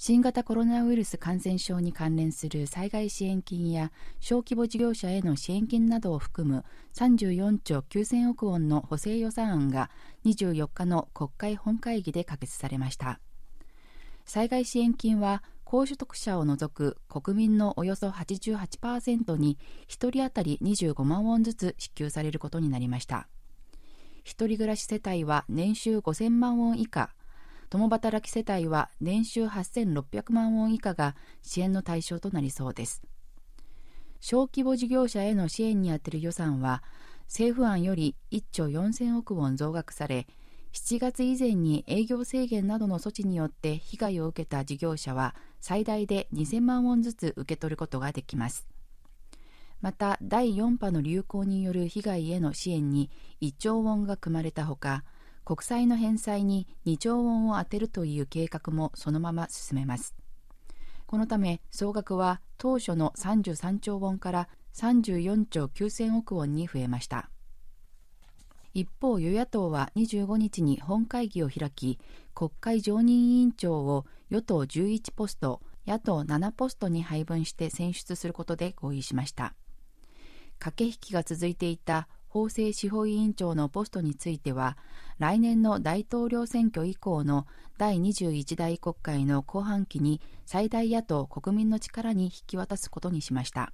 新型コロナウイルス感染症に関連する災害支援金や小規模事業者への支援金などを含む34兆9000億ウォンの補正予算案が24日の国会本会議で可決されました災害支援金は高所得者を除く国民のおよそ88%に1人当たり25万ウォンずつ支給されることになりました一人暮らし世帯は年収5000万ウォン以下共働き世帯は年収8600万ウォン以下が支援の対象となりそうです小規模事業者への支援に充てる予算は政府案より1兆4000億ウォン増額され7月以前に営業制限などの措置によって被害を受けた事業者は最大で2000万ウォンずつ受け取ることができますまた第4波の流行による被害への支援に1兆ウォンが組まれたほか国債の返済に2兆ウォンを充てるという計画もそのまま進めますこのため総額は当初の33兆ウォンから34兆9000億ウォンに増えました一方与野党は25日に本会議を開き国会常任委員長を与党11ポスト野党7ポストに配分して選出することで合意しました駆け引きが続いていた法制司法委員長のポストについては、来年の大統領選挙以降の第21代国会の後半期に最大野党・国民の力に引き渡すことにしました。